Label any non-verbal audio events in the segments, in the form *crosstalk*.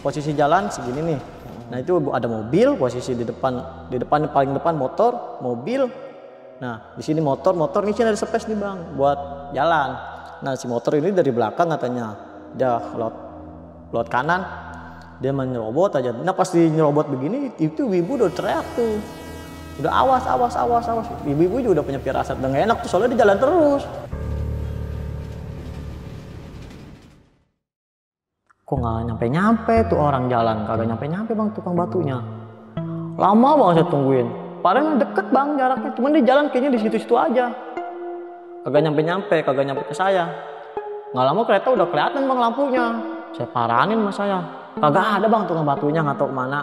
posisi jalan segini nih nah itu ada mobil posisi di depan di depan paling depan motor mobil nah di sini motor motor ini ada space nih bang buat jalan nah si motor ini dari belakang katanya dia lot lot kanan dia menyerobot aja nah pas di nyerobot begini itu ibu udah teriak tuh udah awas awas awas awas ibu-ibu juga udah punya pirasat udah gak enak tuh soalnya di jalan terus kok nggak nyampe-nyampe tuh orang jalan kagak nyampe-nyampe bang tukang batunya lama banget saya tungguin padahal deket bang jaraknya cuman dia jalan kayaknya di situ-situ aja kagak nyampe-nyampe kagak nyampe ke saya nggak lama kereta udah kelihatan bang lampunya saya paranin mas saya kagak ada bang tukang batunya nggak tahu kemana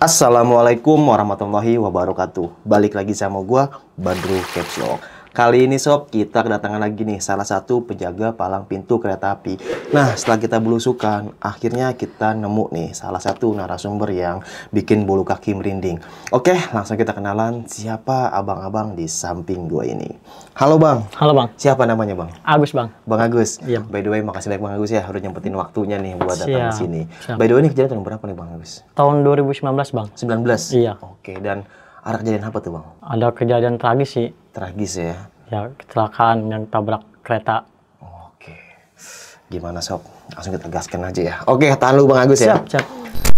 Assalamualaikum warahmatullahi wabarakatuh Balik lagi sama gue Badru Capslock Kali ini sob, kita kedatangan lagi nih salah satu penjaga palang pintu kereta api. Nah, setelah kita belusukan, akhirnya kita nemu nih salah satu narasumber yang bikin bulu kaki merinding. Oke, langsung kita kenalan siapa abang-abang di samping gua ini. Halo bang. Halo bang. Siapa namanya bang? Agus bang. Bang Agus. Iya. By the way, makasih banyak bang Agus ya, harus nyempetin waktunya nih buat datang ke sini. Siap. By the way, ini kejadian tahun berapa nih bang Agus? Tahun 2019 bang. 19? Iya. Oke, dan ada kejadian apa tuh bang? Ada kejadian tragis sih. Tragis ya? Ya, kecelakaan yang tabrak kereta. Oke. Gimana Sob? Langsung kita gaskan aja ya. Oke, tahan lu Bang Agus ya. Siap, siap.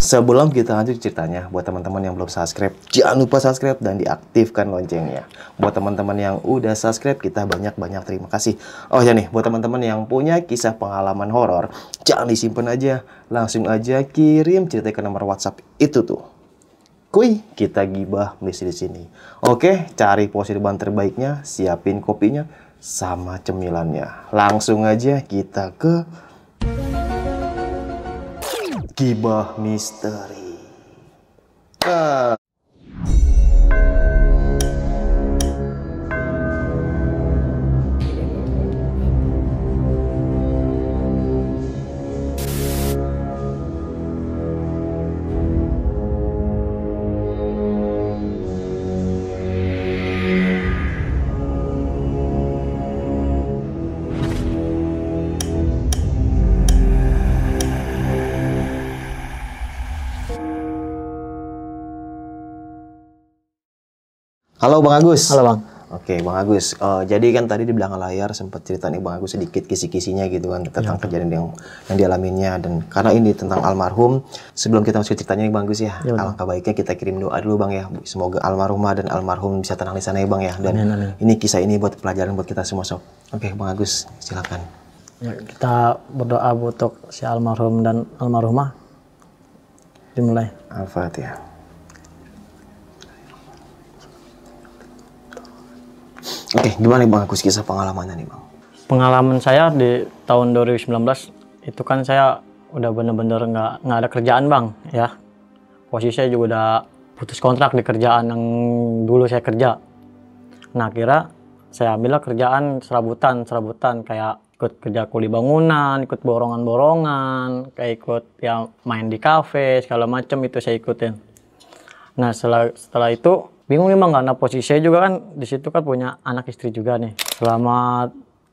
Sebelum kita lanjut ceritanya, buat teman-teman yang belum subscribe, jangan lupa subscribe dan diaktifkan loncengnya. Buat teman-teman yang udah subscribe, kita banyak-banyak terima kasih. Oh ya nih, buat teman-teman yang punya kisah pengalaman horor, jangan disimpan aja, langsung aja kirim cerita ke nomor WhatsApp itu tuh. Kuy, kita gibah misi di sini. Oke, cari posisi ban terbaiknya, siapin kopinya sama cemilannya. Langsung aja kita ke gibah misteri. Uh. Halo Bang Agus. Halo Bang. Oke, Bang Agus. Uh, jadi kan tadi di belakang layar sempat cerita nih Bang Agus sedikit kisi-kisinya gitu kan tentang ya. kejadian yang yang dialaminya dan karena ini tentang almarhum, sebelum kita masuk ceritanya Bang Agus ya, ya alangkah baiknya kita kirim doa dulu Bang ya. Semoga almarhumah dan almarhum bisa tenang di sana ya Bang ya. Dan amin, amin. ini kisah ini buat pelajaran buat kita semua sob. Oke, Bang Agus, silakan. Ya, kita berdoa untuk si almarhum dan almarhumah. Dimulai. Al-Fatihah. Oke, gimana Bang Agus kisah pengalamannya nih Bang? Pengalaman saya di tahun 2019 itu kan saya udah bener-bener nggak -bener ada kerjaan Bang ya. Posisi saya juga udah putus kontrak di kerjaan yang dulu saya kerja. Nah, kira saya ambil kerjaan serabutan, serabutan kayak ikut kerja kuli bangunan, ikut borongan-borongan, kayak ikut yang main di kafe segala macam itu saya ikutin. Nah setelah setelah itu bingung memang bang karena posisi saya juga kan di situ kan punya anak istri juga nih selama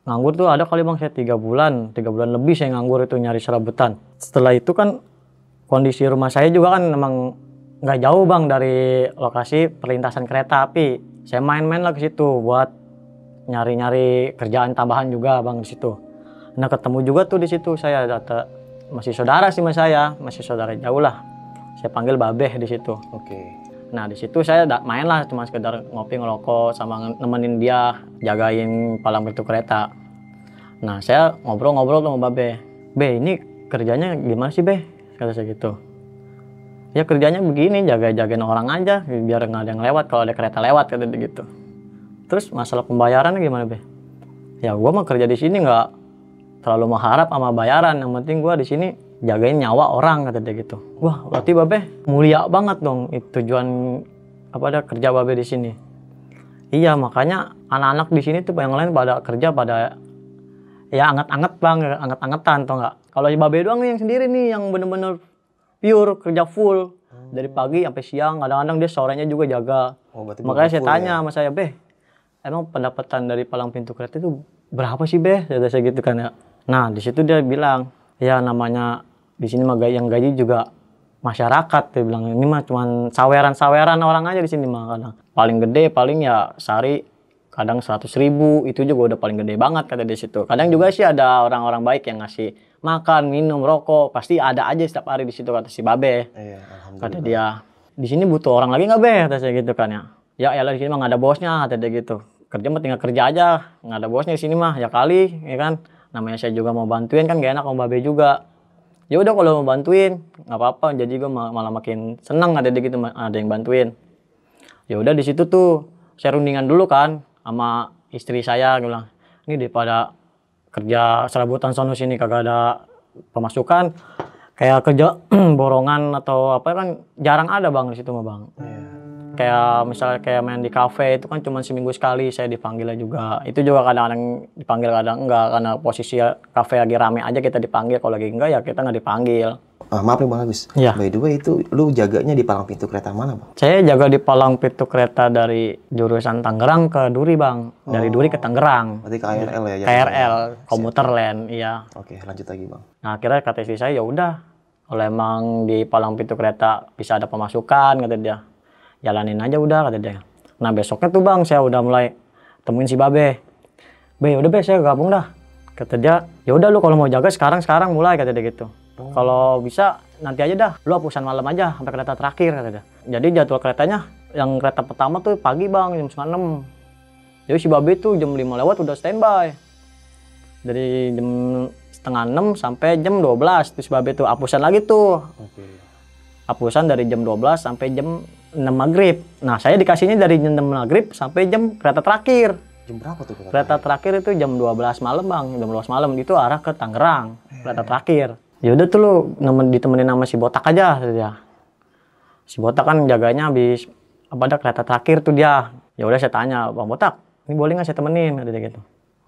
nganggur tuh ada kali bang saya tiga bulan tiga bulan lebih saya nganggur itu nyari serabutan setelah itu kan kondisi rumah saya juga kan memang nggak jauh bang dari lokasi perlintasan kereta api saya main-main lah ke situ buat nyari-nyari kerjaan tambahan juga bang di situ nah ketemu juga tuh di situ saya data masih saudara sih mas saya masih saudara jauh lah saya panggil babeh di situ oke okay Nah di situ saya main lah cuma sekedar ngopi ngerokok sama nemenin dia jagain palang pintu kereta. Nah saya ngobrol-ngobrol sama Babe. Be ini kerjanya gimana sih Be? Kata saya gitu. Ya kerjanya begini jaga-jagain orang aja biar nggak ada yang lewat kalau ada kereta lewat kata dia gitu. Terus masalah pembayaran gimana Be? Ya gue mah kerja di sini nggak terlalu mengharap sama bayaran yang penting gue di sini jagain nyawa orang kata dia gitu wah berarti babe mulia banget dong tujuan apa ada kerja babe di sini iya makanya anak-anak di sini tuh yang lain pada kerja pada ya anget-anget bang anget-angetan tau nggak kalau babe doang nih yang sendiri nih yang bener-bener pure kerja full dari oh. pagi sampai siang kadang-kadang dia sorenya juga jaga oh, makanya saya tanya ya? sama saya beh emang pendapatan dari palang pintu kereta itu berapa sih beh saya gitu kan ya nah di situ dia bilang ya namanya di sini mah yang gaji juga masyarakat dia bilang ini mah cuman saweran-saweran orang aja di sini mah kadang paling gede paling ya sehari kadang seratus ribu itu juga udah paling gede banget kata di situ kadang juga sih ada orang-orang baik yang ngasih makan minum rokok pasti ada aja setiap hari di situ kata si babe iya, kata dia di sini butuh orang lagi nggak be kata saya gitu kan ya ya ya di sini mah nggak ada bosnya kata dia gitu kerja mah tinggal kerja aja nggak ada bosnya di sini mah ya kali ya kan namanya saya juga mau bantuin kan gak enak sama babe juga ya udah kalau mau bantuin nggak apa-apa jadi gue malah makin senang ada di gitu ada yang bantuin ya udah di situ tuh saya rundingan dulu kan sama istri saya gue bilang ini daripada kerja serabutan sono sini kagak ada pemasukan kayak kerja *clears throat* borongan atau apa kan jarang ada bang di situ mah bang hmm kayak misalnya kayak main di kafe itu kan cuma seminggu sekali saya dipanggilnya juga itu juga kadang-kadang dipanggil kadang enggak karena posisi kafe lagi rame aja kita dipanggil kalau lagi enggak ya kita nggak dipanggil uh, maaf nih Bang Agus. Ya. By the way itu lu jaganya di palang pintu kereta mana, Bang? Saya jaga di palang pintu kereta dari jurusan Tangerang ke Duri, Bang. Dari oh. Duri ke Tangerang. Berarti KRL ya? KRL, ya. komuter land, iya. Oke, lanjut lagi, Bang. Nah, akhirnya kata saya ya udah, kalau emang di palang pintu kereta bisa ada pemasukan kata dia jalanin aja udah kata dia nah besoknya tuh bang saya udah mulai temuin si babe be udah be saya gabung dah kata dia ya udah lu kalau mau jaga sekarang sekarang mulai kata dia gitu oh. kalau bisa nanti aja dah lu hapusan malam aja sampai kereta terakhir kata dia jadi jadwal keretanya yang kereta pertama tuh pagi bang jam setengah enam jadi si babe tuh jam lima lewat udah standby dari jam setengah enam sampai jam dua belas terus si babe tuh hapusan lagi tuh okay. hapusan dari jam dua belas sampai jam 6 maghrib. Nah, saya dikasihnya dari jam 6 maghrib sampai jam kereta terakhir. Jam berapa tuh kereta? Kereta terakhir itu jam 12 malam, Bang. Jam 12 malam itu arah ke Tangerang, eh. kereta terakhir. Ya udah tuh lu nemen ditemenin sama si botak aja ya. Si botak kan jaganya habis apa ada kereta terakhir tuh dia. Ya udah saya tanya, "Bang Botak, ini boleh nggak saya temenin?" kata dia gitu.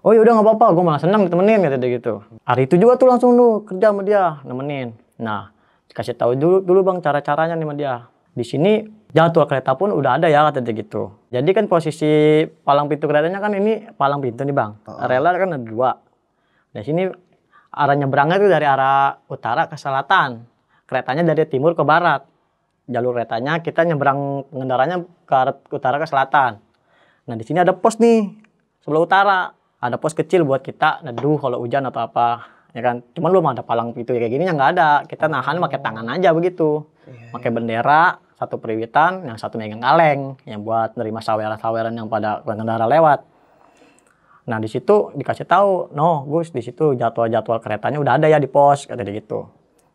Oh ya udah nggak apa-apa, gue malah senang ditemenin ya, dia gitu. Hari itu juga tuh langsung lu kerja sama dia, nemenin. Nah, kasih tahu dulu dulu bang cara caranya nih sama dia. Di sini jadwal kereta pun udah ada ya kata dia gitu. Jadi kan posisi palang pintu keretanya kan ini palang pintu nih bang. Uh -huh. Rela kan ada dua. Di sini arah nyebrangnya itu dari arah utara ke selatan. Keretanya dari timur ke barat. Jalur keretanya kita nyebrang pengendaranya ke arah utara ke selatan. Nah di sini ada pos nih sebelah utara. Ada pos kecil buat kita neduh kalau hujan atau apa ya kan cuman belum ada palang pintu kayak gini yang nggak ada kita nahan pakai tangan aja begitu iya, pakai iya. bendera satu periwitan, yang satu megang kaleng, yang buat nerima saweran-saweran yang pada pengendara lewat. Nah di situ dikasih tahu, no Gus di situ jadwal-jadwal keretanya udah ada ya di pos kata dia gitu.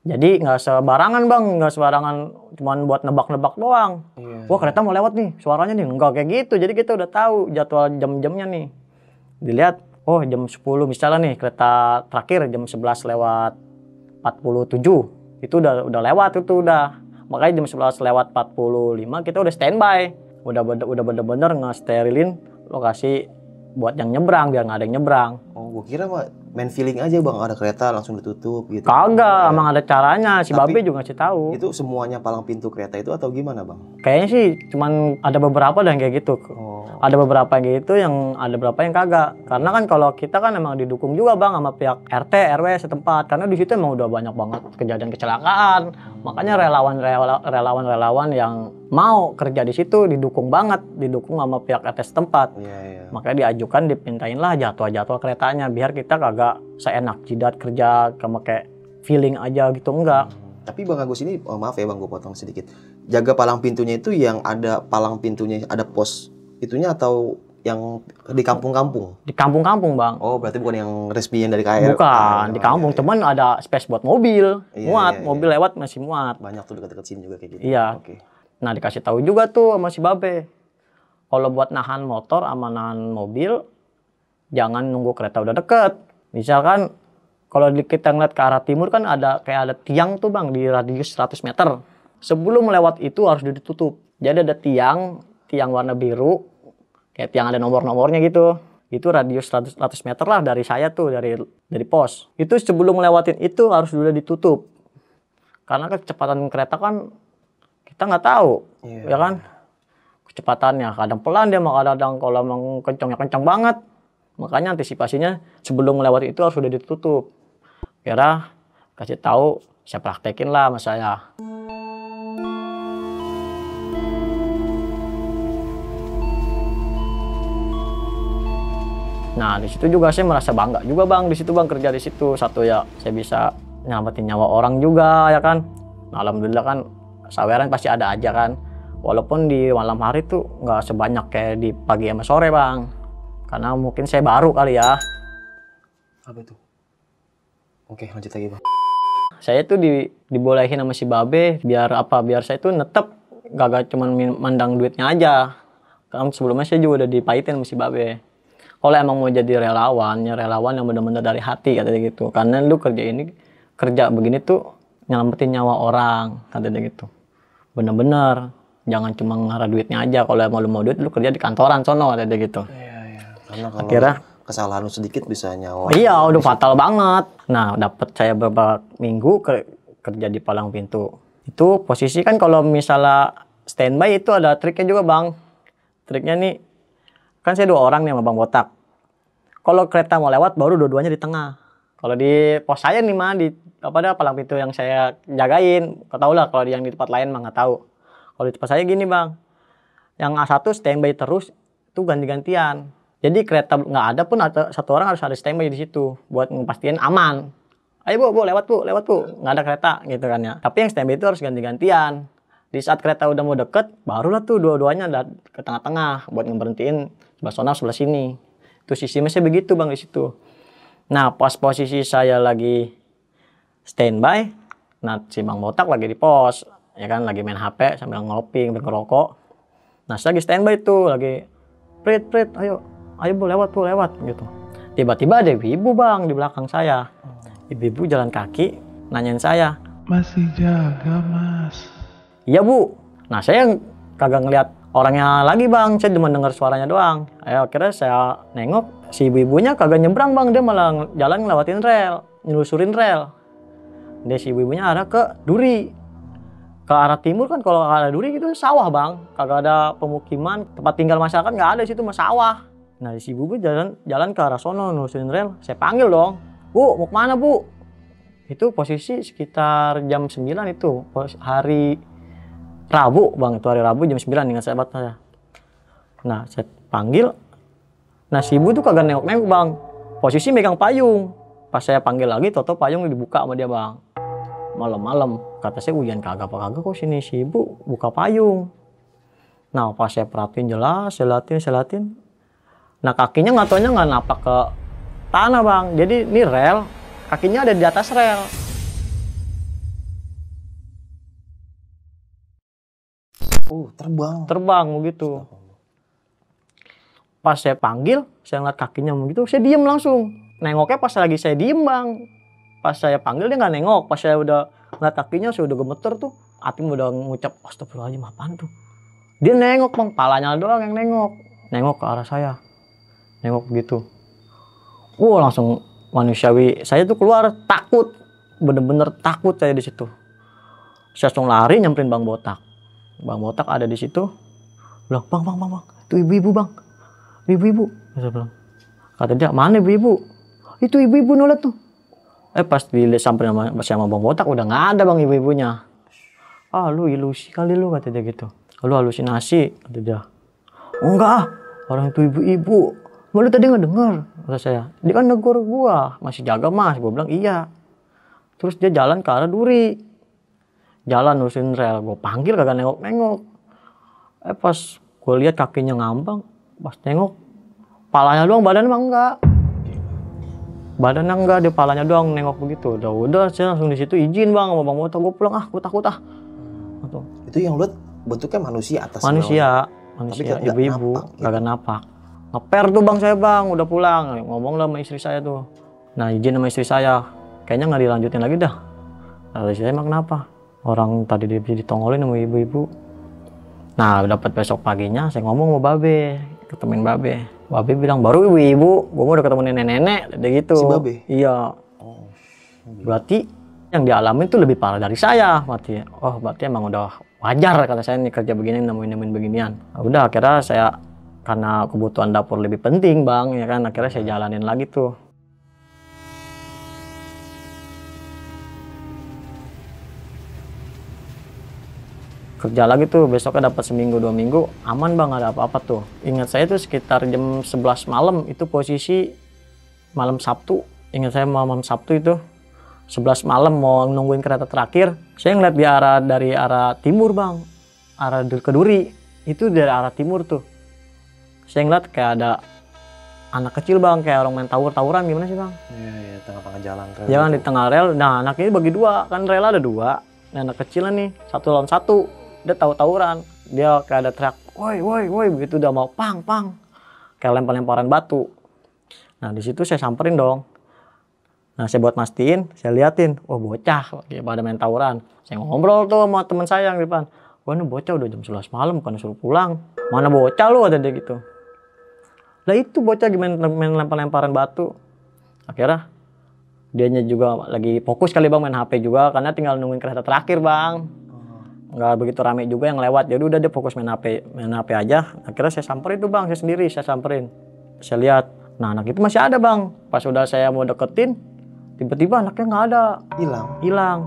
Jadi nggak sebarangan bang, nggak sebarangan cuman buat nebak-nebak doang. Yeah. Wah kereta mau lewat nih, suaranya nih nggak kayak gitu. Jadi kita udah tahu jadwal jam-jamnya nih. Dilihat, oh jam 10 misalnya nih kereta terakhir jam 11 lewat 47 itu udah udah lewat itu udah Makanya jam 11 lewat 45 kita udah standby. Udah udah bener-bener ngesterilin lokasi buat yang nyebrang biar nggak ada yang nyebrang. Oh, gue kira mah main feeling aja bang ada kereta langsung ditutup gitu. Kagak, iya. emang ada caranya. Si Tapi, Babe juga sih tahu. Itu semuanya palang pintu kereta itu atau gimana bang? Kayaknya sih cuman ada beberapa dan kayak gitu. Oh. Ada beberapa yang gitu, yang ada beberapa yang kagak. Karena kan kalau kita kan emang didukung juga bang sama pihak RT, RW setempat. Karena di situ emang udah banyak banget kejadian kecelakaan. Hmm. Makanya relawan-relawan-relawan yang mau kerja di situ didukung banget, didukung sama pihak RT setempat. Yeah, yeah. Makanya diajukan, dipintain lah jadwal-jadwal kereta kitanya biar kita kagak seenak jidat kerja sama kayak feeling aja gitu enggak hmm. tapi bang Agus ini oh, maaf ya bang gue potong sedikit jaga palang pintunya itu yang ada palang pintunya ada pos itunya atau yang di kampung-kampung? Di kampung-kampung, Bang. Oh, berarti bukan yang resmi yang dari KRL. Bukan, ah, di oh, kampung. Iya, iya. Cuman ada space buat mobil. Iya, muat, iya, iya. iya. mobil lewat masih muat. Banyak tuh dekat-dekat sini juga kayak gitu. Iya. Oke. Okay. Nah, dikasih tahu juga tuh sama si Babe. Kalau buat nahan motor amanan nahan mobil jangan nunggu kereta udah deket. Misalkan kalau kita ngeliat ke arah timur kan ada kayak ada tiang tuh bang di radius 100 meter. Sebelum melewat itu harus ditutup. Jadi ada tiang, tiang warna biru, kayak tiang ada nomor-nomornya gitu. Itu radius 100, 100 meter lah dari saya tuh, dari dari pos. Itu sebelum melewatin itu harus sudah ditutup. Karena kecepatan kereta kan kita nggak tahu, yeah. ya kan? Kecepatannya kadang pelan dia, kadang, kadang kalau emang kencangnya kencang banget, Makanya antisipasinya sebelum melewati itu harus sudah ditutup. Kira ya kasih tahu, saya praktekin lah sama saya. Nah, di situ juga saya merasa bangga juga Bang, di situ Bang kerja di situ. Satu ya, saya bisa nyelamatin nyawa orang juga ya kan. Nah, alhamdulillah kan saweran pasti ada aja kan. Walaupun di malam hari tuh nggak sebanyak kayak di pagi sama sore Bang karena mungkin saya baru kali ya apa itu oke lanjut lagi bang saya tuh di, dibolehin sama si babe biar apa biar saya tuh netep gak gak cuman mandang duitnya aja kan sebelumnya saya juga udah dipahitin sama si babe kalau emang mau jadi relawan ya relawan yang bener-bener dari hati kata dia gitu karena lu kerja ini kerja begini tuh nyelamatin nyawa orang kata gitu bener-bener jangan cuma ngarah duitnya aja kalau emang lu mau duit lu kerja di kantoran sono kata dia gitu yeah karena kalau Akhirnya, kesalahan sedikit bisa nyawa. Iya, udah fatal banget. Nah, dapat saya beberapa minggu ke, kerja di palang pintu. Itu posisi kan kalau misalnya standby itu ada triknya juga, Bang. Triknya nih kan saya dua orang nih sama Bang Botak. Kalau kereta mau lewat baru dua-duanya di tengah. Kalau di pos saya nih mah di apa ada palang pintu yang saya jagain, kau tahu lah kalau yang di tempat lain mah nggak tahu. Kalau di tempat saya gini bang, yang A1 standby terus itu ganti-gantian. Jadi kereta nggak ada pun ada, satu orang harus ada standby di situ buat ngepastiin aman. Ayo bu, bu lewat bu, lewat bu, nggak ada kereta gitu kan ya. Tapi yang standby itu harus ganti-gantian. Di saat kereta udah mau deket, barulah tuh dua-duanya ada ke tengah-tengah buat ngeberhentiin sebelah sana sebelah sini. Itu sisi masih begitu bang di situ. Nah pas posisi saya lagi standby, nah si Bang Botak lagi di pos, ya kan lagi main HP sambil ngopi, sambil ngerokok. Nah saya lagi standby tuh, lagi prit prit, ayo ayo bu lewat bu lewat gitu tiba-tiba ada ibu bang di belakang saya oh. ibu-ibu jalan kaki nanyain saya masih jaga mas iya bu nah saya yang kagak ngeliat orangnya lagi bang saya cuma dengar suaranya doang ayo eh, akhirnya saya nengok si ibu-ibunya kagak nyebrang bang dia malah jalan ngelewatin rel nyelusurin rel dia si ibu-ibunya ada ke duri ke arah timur kan kalau ada duri itu sawah bang kagak ada pemukiman tempat tinggal masyarakat nggak ada situ mas sawah Nah si Bubu jalan jalan ke arah sono nurusin rel. Saya panggil dong. Bu mau kemana bu? Itu posisi sekitar jam 9 itu. Hari Rabu bang. Itu hari Rabu jam 9 dengan sahabat saya. Nah saya panggil. Nah si Ibu tuh kagak nengok-nengok bang. Posisi megang payung. Pas saya panggil lagi, toto payung dibuka sama dia bang. Malam-malam, kata saya hujan kagak apa kagak kok sini si bu buka payung. Nah pas saya perhatiin jelas, saya selatin, saya Nah kakinya nggak tahunya nggak napak ke tanah bang. Jadi ini rel, kakinya ada di atas rel. Uh, terbang. Terbang begitu. Pas saya panggil, saya ngeliat kakinya begitu, saya diem langsung. Nengoknya pas lagi saya diem bang. Pas saya panggil dia nggak nengok. Pas saya udah ngeliat kakinya, saya udah gemeter tuh. Ati udah ngucap, astagfirullahaladzim apaan tuh. Dia nengok bang, palanya doang yang nengok. Nengok ke arah saya nengok gitu wah langsung manusiawi saya tuh keluar takut bener-bener takut saya di situ saya langsung lari nyamperin bang botak bang botak ada di situ bilang bang bang bang bang itu ibu-ibu bang ibu-ibu saya bilang kata dia mana ibu-ibu itu ibu-ibu nolat tuh eh pas dilihat sampai sama, sama bang botak udah nggak ada bang ibu-ibunya ah lu ilusi kali lu kata dia gitu lu halusinasi kata dia enggak orang itu ibu-ibu malu tadi nggak dengar kata saya. Dia kan negur gua, masih jaga mas. Gua bilang iya. Terus dia jalan ke arah duri. Jalan nusin rel. Gua panggil kagak nengok-nengok. Eh pas gua lihat kakinya ngambang, pas nengok, palanya doang, badan emang enggak. Badannya enggak, dia palanya doang nengok begitu. Udah udah, saya langsung di situ izin bang sama bang motor. Gua pulang ah, gua takut ah. Gitu. Itu yang lu bentuknya manusia atas manusia. Manusia, ibu-ibu, gitu. kagak napak. Gitu ngeper tuh bang saya bang udah pulang ngomong lah sama istri saya tuh nah izin sama istri saya kayaknya nggak dilanjutin lagi dah lalu nah, istri saya emang kenapa orang tadi dia ditongolin sama ibu-ibu nah dapat besok paginya saya ngomong sama babe ketemuin babe babe bilang baru ibu-ibu gue mau udah ketemuin nenek-nenek udah gitu si babe? iya oh. berarti yang dialami itu lebih parah dari saya berarti oh berarti emang udah wajar kata saya nih kerja begini nemuin nemuin beginian udah akhirnya saya karena kebutuhan dapur lebih penting bang ya kan akhirnya saya jalanin lagi tuh kerja lagi tuh besoknya dapat seminggu dua minggu aman bang ada apa-apa tuh ingat saya tuh sekitar jam 11 malam itu posisi malam Sabtu ingat saya malam Sabtu itu 11 malam mau nungguin kereta terakhir saya ngeliat di arah dari arah timur bang arah Keduri itu dari arah timur tuh saya ngeliat kayak ada anak kecil bang kayak orang main tawur-tawuran gimana sih bang? Iya iya tengah-tengah jalan rel. Jalan di gitu. tengah rel. Nah anak ini bagi dua kan rel ada dua. Nah, anak kecil nih satu lawan satu dia tahu-tawuran dia kayak ada teriak woi woi woi begitu udah mau pang pang kayak lempar-lemparan batu. Nah di situ saya samperin dong. Nah saya buat mastiin, saya liatin, wah bocah kayak pada main tawuran. Saya ngobrol tuh sama teman saya yang di depan. Wah ini bocah udah jam 11 malam kan suruh pulang. Mana bocah lu ada dia gitu. Lah itu bocah gimana main lempar-lemparan batu. Akhirnya dianya juga lagi fokus kali bang main HP juga karena tinggal nungguin kereta terakhir bang. Oh. Nggak begitu rame juga yang lewat. Jadi udah dia fokus main HP, main HP aja. Akhirnya saya samperin tuh bang, saya sendiri saya samperin. Saya lihat, nah anak itu masih ada bang. Pas udah saya mau deketin, tiba-tiba anaknya nggak ada. Hilang. Hilang.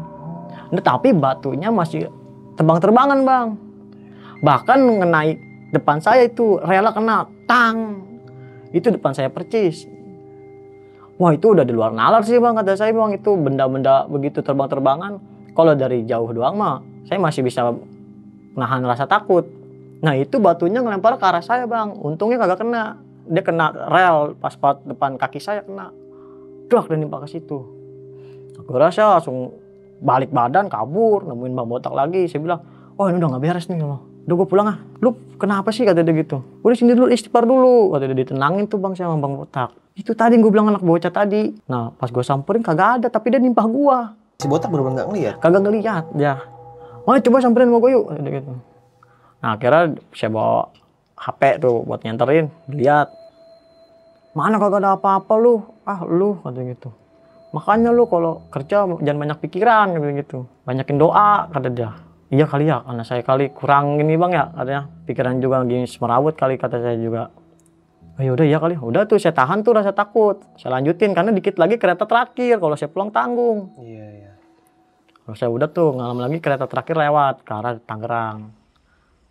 Nah, tapi batunya masih terbang-terbangan bang. Bahkan mengenai depan saya itu rela kena tang itu depan saya percis wah itu udah di luar nalar sih bang kata saya bang itu benda-benda begitu terbang-terbangan kalau dari jauh doang mah saya masih bisa nahan rasa takut nah itu batunya ngelempar ke arah saya bang untungnya kagak kena dia kena rel pas depan kaki saya kena Duh dan nimpah ke situ aku rasa langsung balik badan kabur nemuin bang botak lagi saya bilang oh ini udah nggak beres nih bang udah gue pulang ah lu kenapa sih kata dia gitu udah sini dulu istighfar dulu kata dia ditenangin tuh bang sama bang botak itu tadi yang gue bilang anak bocah tadi nah pas gue samperin kagak ada tapi dia nimpah gue si botak bener-bener gak ngeliat kagak ngeliat ya wah coba samperin mau gue yuk kata gitu nah akhirnya saya bawa HP tuh buat nyenterin lihat mana kagak ada apa-apa lu ah lu kata gitu makanya lu kalau kerja jangan banyak pikiran gitu banyakin doa kata dia iya kali ya karena saya kali kurang ini bang ya katanya pikiran juga gini semerawut kali kata saya juga oh ya udah iya kali udah tuh saya tahan tuh rasa takut saya lanjutin karena dikit lagi kereta terakhir kalau saya pulang tanggung iya iya kalau saya udah tuh ngalam lagi kereta terakhir lewat ke arah Tangerang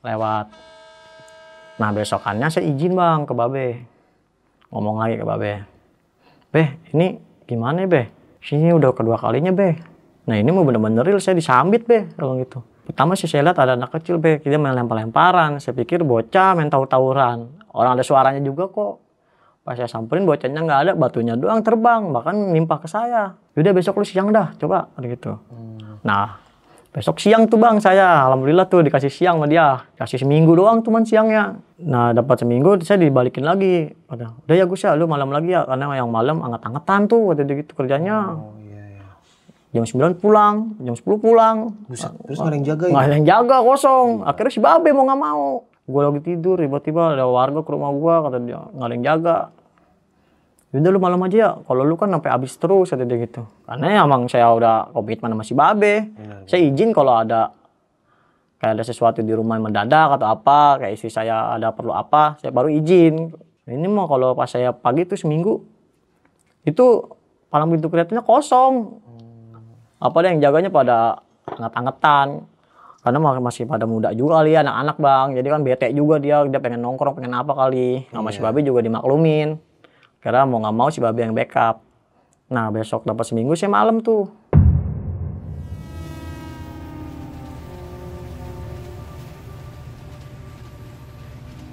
lewat nah besokannya saya izin bang ke babe ngomong lagi ke babe Be, ini gimana be? sini udah kedua kalinya be. nah ini mau bener-bener real saya disambit be, kalau gitu Pertama sih saya lihat ada anak kecil be, dia main lempar-lemparan. Saya pikir bocah main tahu-tawuran. Orang ada suaranya juga kok. Pas saya samperin bocahnya nggak ada, batunya doang terbang, bahkan nimpa ke saya. Yaudah besok lu siang dah, coba gitu. Hmm. Nah, besok siang tuh bang saya, alhamdulillah tuh dikasih siang sama dia. Kasih seminggu doang cuman siangnya. Nah dapat seminggu saya dibalikin lagi. Udah ya Gus ya, lu malam lagi ya, karena yang malam anget-angetan tuh, waktu gitu kerjanya. Hmm jam 9 pulang, jam 10 pulang. Buset, terus nggak ada yang jaga ya? Nggak ada yang jaga, kosong. Iya. Akhirnya si Babe mau gak mau. Gue lagi tidur, tiba-tiba ada warga ke rumah gue, kata dia, gak ada yang jaga. Yaudah lu malam aja ya, kalau lu kan sampai habis terus, kata dia gitu. Karena emang saya udah komitmen sama si Babe. Iya, iya, saya izin kalau ada kayak ada sesuatu di rumah yang mendadak atau apa, kayak istri saya ada perlu apa, saya baru izin. Ini mah kalau pas saya pagi itu seminggu, itu palang pintu kelihatannya kosong apa deh yang jaganya pada anget-angetan karena masih pada muda juga kali ya, anak-anak bang jadi kan bete juga dia dia pengen nongkrong pengen apa kali nggak masih si iya. babi juga dimaklumin karena mau nggak mau si babi yang backup nah besok dapat seminggu sih malam tuh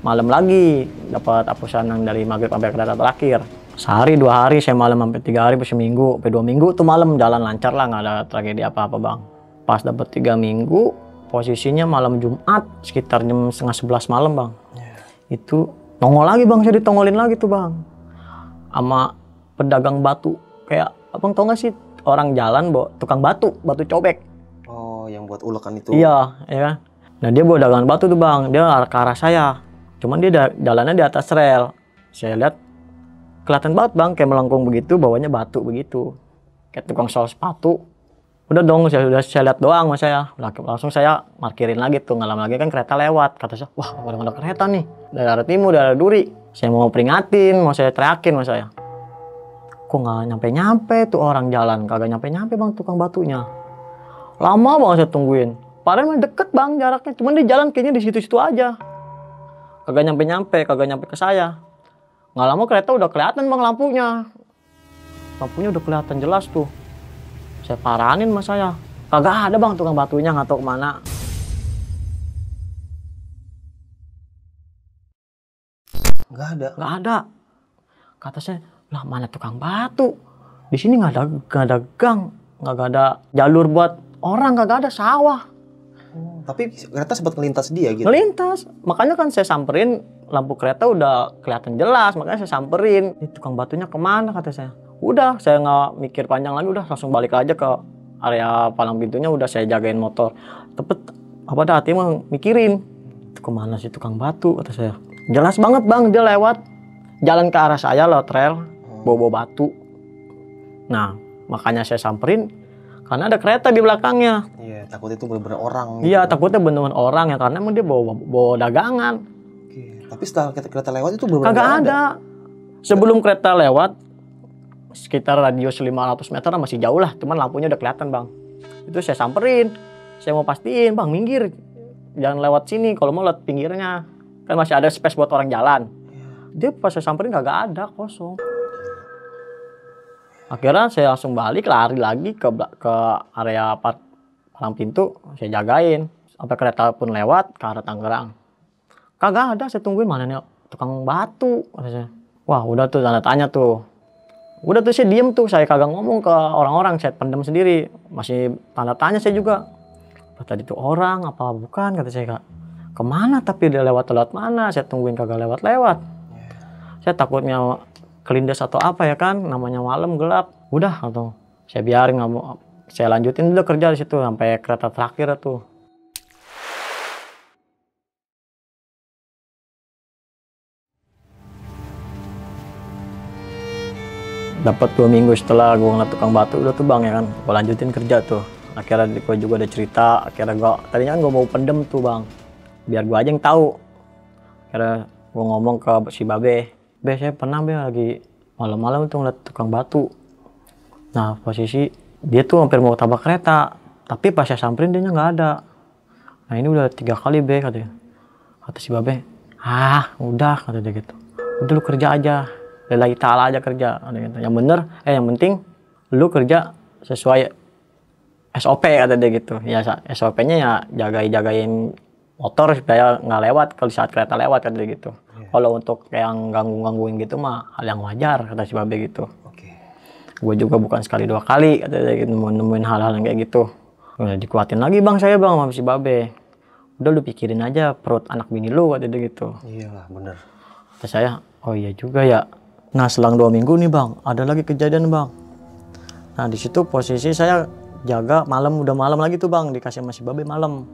malam lagi dapat apusan yang dari maghrib sampai kereta terakhir sehari dua hari saya malam sampai tiga hari sampai seminggu sampai dua minggu tuh malam jalan lancar lah nggak ada tragedi apa apa bang pas dapat tiga minggu posisinya malam Jumat sekitar jam setengah sebelas malam bang yeah. itu nongol lagi bang saya ditongolin lagi tuh bang sama pedagang batu kayak abang tau gak sih orang jalan bawa tukang batu batu cobek oh yang buat ulekan itu iya iya kan? nah dia bawa dagangan batu tuh bang dia ke arah saya cuman dia jalannya di atas rel saya lihat kelihatan banget bang kayak melengkung begitu bawahnya batu begitu kayak tukang sol sepatu udah dong saya sudah saya lihat doang mas saya langsung saya markirin lagi tuh nggak lama lagi kan kereta lewat kata saya wah udah ada kereta nih dari arah timur dari arah duri saya mau peringatin mau saya teriakin mas saya kok nggak nyampe nyampe tuh orang jalan kagak nyampe nyampe bang tukang batunya lama banget saya tungguin padahal deket bang jaraknya cuman di jalan kayaknya di situ situ aja kagak nyampe nyampe kagak nyampe ke saya Nggak lama kereta udah kelihatan bang lampunya. Lampunya udah kelihatan jelas tuh. Saya paranin mas saya. Kagak ada bang tukang batunya nggak tahu kemana. Nggak ada. Nggak ada. Kata saya, lah mana tukang batu? Di sini nggak ada, nggak ada gang, nggak ada jalur buat orang, nggak ada sawah. Tapi kereta sempat melintas dia gitu. Melintas, Makanya kan saya samperin lampu kereta udah kelihatan jelas, makanya saya samperin. Ini tukang batunya kemana kata saya. Udah, saya nggak mikir panjang lagi, udah langsung balik aja ke area palang pintunya udah saya jagain motor. Tepet apa dah hati emang mikirin itu kemana sih tukang batu kata saya. Jelas banget bang dia lewat jalan ke arah saya loh trail bobo batu. Nah makanya saya samperin karena ada kereta di belakangnya ya takutnya itu benar-benar orang gitu. iya gitu. takutnya benar-benar orang ya karena emang dia bawa bawa dagangan Oke. tapi setelah kereta, kereta lewat itu benar-benar kagak ada. ada sebelum kereta lewat sekitar radius 500 meter masih jauh lah cuman lampunya udah kelihatan bang itu saya samperin saya mau pastiin bang minggir jangan lewat sini kalau mau lewat pinggirnya kan masih ada space buat orang jalan iya. dia pas saya samperin kagak ada kosong akhirnya saya langsung balik lari lagi ke ke area part palang pintu saya jagain sampai kereta pun lewat ke arah Tangerang kagak ada saya tungguin mana nih tukang batu katanya wah udah tuh tanda tanya tuh udah tuh saya diem tuh saya kagak ngomong ke orang-orang saya pendem sendiri masih tanda tanya saya juga tadi tuh orang apa bukan kata saya kak kemana tapi dia lewat lewat mana saya tungguin kagak lewat lewat saya takutnya kelindes atau apa ya kan namanya malam gelap udah atau saya biarin nggak mau saya lanjutin dulu kerja di situ sampai kereta terakhir tuh dapat dua minggu setelah gue ngeliat tukang batu udah tuh bang ya kan gue lanjutin kerja tuh akhirnya gue juga ada cerita akhirnya gue tadinya kan gue mau pendem tuh bang biar gue aja yang tahu akhirnya gue ngomong ke si babe Babe saya pernah be lagi malam-malam tuh ngeliat tukang batu nah posisi dia tuh hampir mau tabrak kereta tapi pas saya samperin dia nggak ada nah ini udah tiga kali be katanya kata si babe ah udah kata dia gitu udah lu kerja aja lelai taala aja kerja kata gitu. yang bener eh yang penting lu kerja sesuai SOP kata dia gitu ya SOP-nya ya jagai jagain motor supaya nggak lewat kalau saat kereta lewat kata dia gitu yeah. kalau untuk yang ganggu gangguin gitu mah hal yang wajar kata si babe gitu gue juga bukan sekali dua kali katanya gitu mau nemuin hal-hal yang kayak gitu udah dikuatin lagi bang saya bang sama si babe udah lu pikirin aja perut anak bini lu waktu itu gitu iyalah bener kata saya oh iya juga ya nah selang dua minggu nih bang ada lagi kejadian bang nah di situ posisi saya jaga malam udah malam lagi tuh bang dikasih masih babe malam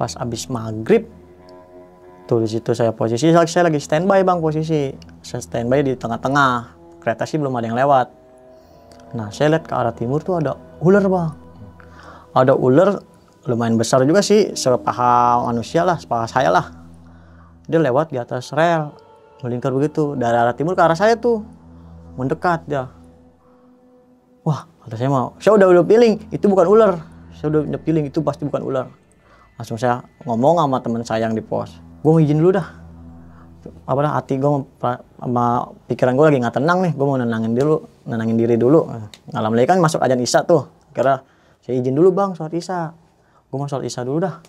pas abis maghrib tuh di situ saya posisi saya lagi standby bang posisi saya standby di tengah-tengah kereta sih belum ada yang lewat nah saya lihat ke arah timur tuh ada ular bang ada ular lumayan besar juga sih sepaha manusia lah sepaha saya lah dia lewat di atas rel melingkar begitu dari arah timur ke arah saya tuh mendekat dia wah kata saya mau saya udah udah piling itu bukan ular saya udah udah piling itu pasti bukan ular langsung saya ngomong sama teman saya yang di pos gue izin dulu dah apa dah hati gue sama pikiran gue lagi nggak tenang nih gue mau nenangin dulu nenangin diri dulu malam lagi kan masuk ajan isya tuh kira saya izin dulu bang sholat isya gue mau sholat isya dulu dah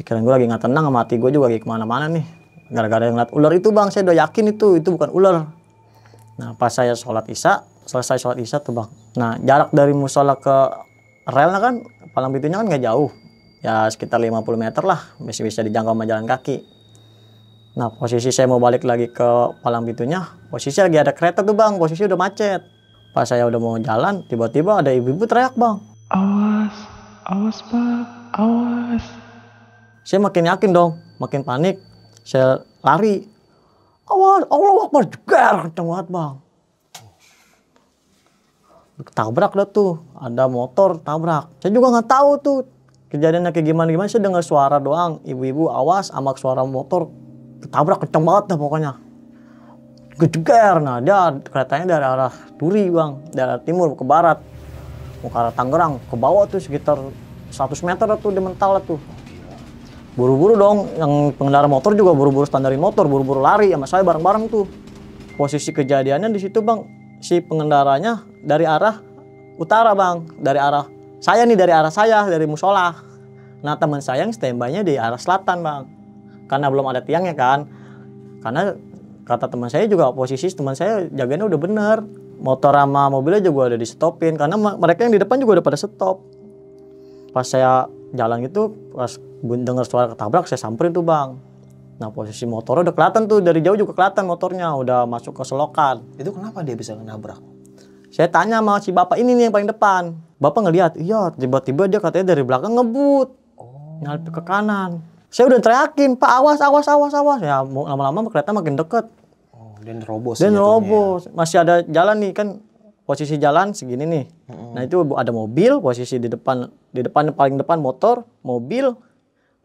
pikiran gue lagi nggak tenang sama hati gue juga lagi kemana-mana nih gara-gara yang ngeliat ular itu bang saya udah yakin itu itu bukan ular nah pas saya sholat isya selesai sholat isya tuh bang nah jarak dari musola ke relnya kan palang pintunya kan nggak jauh ya sekitar 50 meter lah masih bisa dijangkau sama jalan kaki Nah posisi saya mau balik lagi ke palang pintunya, posisi lagi ada kereta tuh bang, posisi udah macet. Pas saya udah mau jalan, tiba-tiba ada ibu-ibu teriak bang. Awas, awas pak, awas. Saya makin yakin dong, makin panik. Saya lari. Awas, Allah Akbar, juga, kenceng banget bang. Tabrak lah tuh, ada motor tabrak. Saya juga nggak tahu tuh kejadiannya kayak gimana-gimana. Saya dengar suara doang, ibu-ibu awas, amak suara motor ketabrak kenceng banget dah pokoknya gejeger nah dia keretanya dari arah Duri bang dari arah timur ke barat mau ke arah Tangerang ke bawah tuh sekitar 100 meter tuh di mental tuh buru-buru dong yang pengendara motor juga buru-buru standarin motor buru-buru lari sama saya bareng-bareng tuh posisi kejadiannya di situ bang si pengendaranya dari arah utara bang dari arah saya nih dari arah saya dari musola nah teman saya yang standby-nya di arah selatan bang karena belum ada tiangnya kan karena kata teman saya juga posisi teman saya jagainnya udah bener motor sama mobilnya juga udah di stopin karena mereka yang di depan juga udah pada stop pas saya jalan itu pas dengar suara ketabrak saya samperin tuh bang nah posisi motornya udah kelihatan tuh dari jauh juga kelihatan motornya udah masuk ke selokan itu kenapa dia bisa nabrak saya tanya sama si bapak ini nih yang paling depan bapak ngelihat iya tiba-tiba dia katanya dari belakang ngebut oh. nyalip ke kanan saya udah teriakin, Pak awas, awas, awas, awas. Ya lama-lama kereta makin deket. Oh, dan robos. Dan robos. Ya. Masih ada jalan nih kan posisi jalan segini nih. Mm -hmm. Nah itu ada mobil posisi di depan di depan paling depan motor, mobil.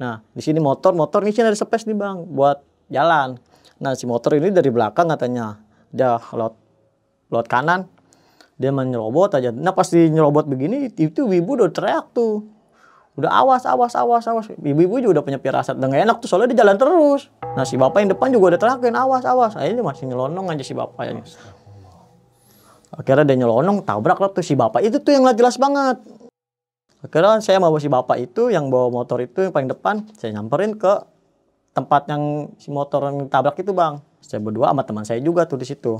Nah di sini motor motor ini sini ada space nih bang buat jalan. Nah si motor ini dari belakang katanya dia lot lot kanan dia menyerobot aja. Nah pas nyerobot begini itu wibu udah teriak tuh udah awas awas awas awas ibu-ibu juga udah punya pirasat udah gak enak tuh soalnya dia jalan terus nah si bapak yang depan juga udah terakhir awas awas akhirnya masih nyelonong aja si bapaknya akhirnya dia nyelonong tabrak lah tuh si bapak itu tuh yang jelas banget akhirnya saya mau si bapak itu yang bawa motor itu yang paling depan saya nyamperin ke tempat yang si motor yang tabrak itu bang saya berdua sama teman saya juga tuh di situ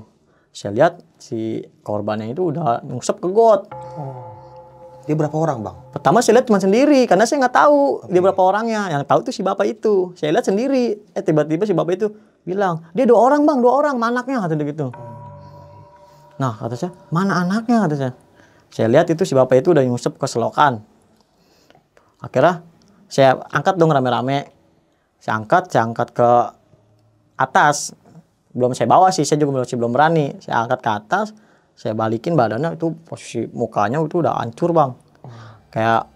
saya lihat si korbannya itu udah nungsep ke got oh. Dia berapa orang bang? Pertama saya lihat cuma sendiri, karena saya nggak tahu okay. dia hmm. berapa orangnya. Yang tahu itu si bapak itu. Saya lihat sendiri. Eh tiba-tiba si bapak itu bilang, dia dua orang bang, dua orang, mana anaknya kata dia gitu. Nah kata saya, mana anaknya kata saya. Saya lihat itu si bapak itu udah nyusup ke selokan. Akhirnya saya angkat dong rame-rame. Saya angkat, saya angkat ke atas. Belum saya bawa sih, saya juga masih belum berani. Saya angkat ke atas, saya balikin badannya itu posisi mukanya itu udah hancur bang kayak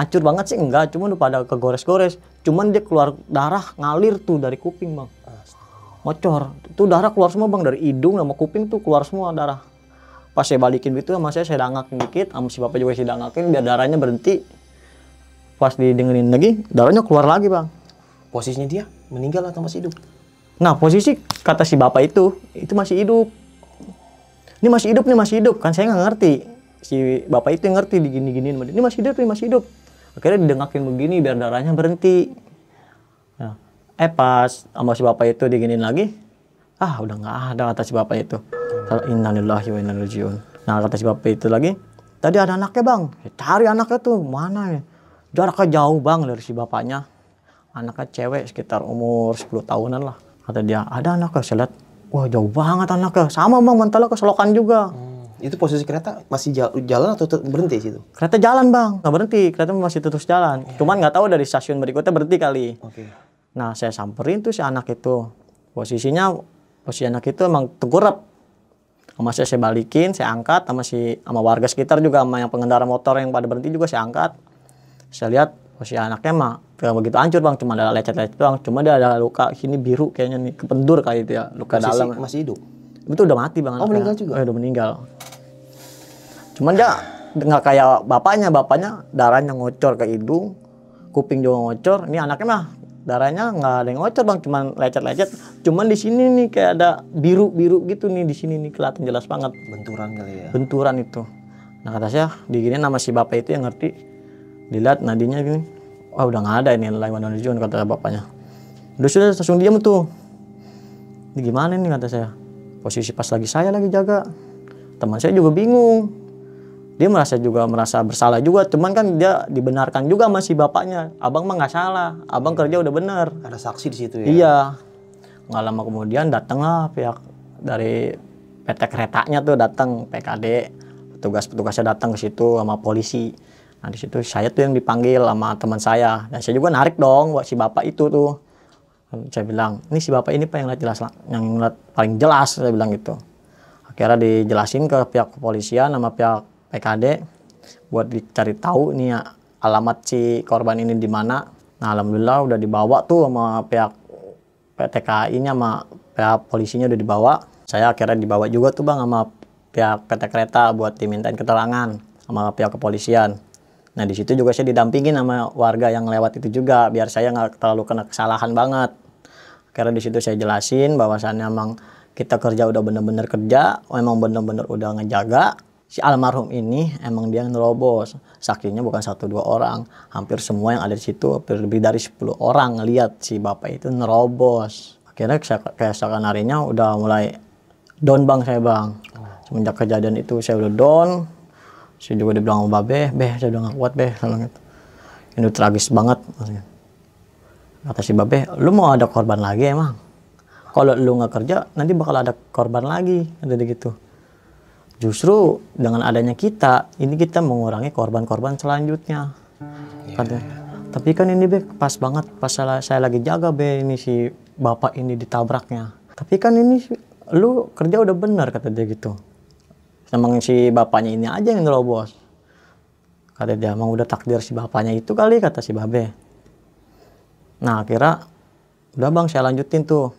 hancur banget sih enggak cuma udah pada kegores-gores cuman dia keluar darah ngalir tuh dari kuping bang mocor tuh darah keluar semua bang dari hidung sama kuping tuh keluar semua darah pas saya balikin gitu sama saya saya dangakin dikit sama si bapak juga saya dangakin biar darahnya berhenti pas didengerin lagi darahnya keluar lagi bang posisinya dia meninggal atau masih hidup nah posisi kata si bapak itu itu masih hidup ini masih hidup nih masih hidup kan saya nggak ngerti si bapak itu yang ngerti digini-giniin ini masih hidup nih masih hidup akhirnya didengakin begini biar darahnya berhenti nah, eh pas sama si bapak itu diginiin lagi ah udah nggak ada kata si bapak itu innalillahi wa inna nah kata si bapak itu lagi tadi ada anaknya bang eh, cari anaknya tuh mana ya jaraknya jauh bang dari si bapaknya anaknya cewek sekitar umur 10 tahunan lah kata dia ada anaknya saya lihat Wah jauh banget anaknya. Sama bang mentalnya ke Selokan juga. Hmm. Itu posisi kereta masih jalan atau berhenti situ? Kereta jalan bang, nggak berhenti. Kereta masih terus jalan. Yeah. Cuman nggak tahu dari stasiun berikutnya berhenti kali. Okay. Nah saya samperin tuh si anak itu. Posisinya posisi anak itu emang tegurap. Sama saya, saya balikin, saya angkat sama si sama warga sekitar juga sama yang pengendara motor yang pada berhenti juga saya angkat. Saya lihat posisi oh, anaknya mah kayak begitu hancur bang cuma ada lecet-lecet doang cuma dia ada luka sini biru kayaknya nih kependur kayak itu ya luka masih, dalam masih hidup itu udah mati bang oh anaknya. meninggal juga ya, udah meninggal cuman dia nggak kayak bapaknya bapaknya darahnya ngocor ke hidung kuping juga ngocor ini anaknya mah darahnya nggak ada yang ngocor bang cuman lecet-lecet cuman di sini nih kayak ada biru-biru gitu nih di sini nih kelihatan jelas banget benturan kali ya benturan itu nah kata saya di nama si bapak itu yang ngerti dilihat nadinya gini wah udah nggak ada ini Laiwan Donjun kata bapaknya udah sudah langsung diam tuh ini gimana nih kata saya posisi pas lagi saya lagi jaga teman saya juga bingung dia merasa juga merasa bersalah juga cuman kan dia dibenarkan juga masih bapaknya abang mah nggak salah abang kerja udah bener ada saksi di situ ya iya nggak lama kemudian datanglah pihak dari PT keretanya tuh datang PKD petugas-petugasnya datang ke situ sama polisi Nah di situ saya tuh yang dipanggil sama teman saya. Dan saya juga narik dong buat si bapak itu tuh. Saya bilang, ini si bapak ini pak yang lihat jelas, yang lihat paling jelas, saya bilang gitu. Akhirnya dijelasin ke pihak kepolisian sama pihak PKD buat dicari tahu nih ya, alamat si korban ini di mana. Nah alhamdulillah udah dibawa tuh sama pihak PTKI-nya sama pihak polisinya udah dibawa. Saya akhirnya dibawa juga tuh bang sama pihak PT Kereta buat dimintain keterangan sama pihak kepolisian. Nah di situ juga saya didampingin sama warga yang lewat itu juga biar saya nggak terlalu kena kesalahan banget. Karena di situ saya jelasin bahwasannya emang kita kerja udah bener-bener kerja, emang bener-bener udah ngejaga. Si almarhum ini emang dia ngerobos Saksinya bukan satu dua orang. Hampir semua yang ada di situ, hampir lebih dari 10 orang lihat si bapak itu ngerobos Akhirnya keesokan harinya udah mulai down bang saya bang. Oh. Semenjak kejadian itu saya udah down, saya juga dibilang sama babe beh saya gitu. udah gak kuat beh kalau ini tragis banget maksudnya kata si babe lu mau ada korban lagi emang kalau lu gak kerja nanti bakal ada korban lagi Jadi gitu justru dengan adanya kita ini kita mengurangi korban-korban selanjutnya yeah. Iya. tapi kan ini be pas banget pas saya, lagi jaga be ini si bapak ini ditabraknya tapi kan ini lu kerja udah benar kata dia gitu emang si bapaknya ini aja yang nerobos kata dia emang udah takdir si bapaknya itu kali kata si babe nah kira, udah bang saya lanjutin tuh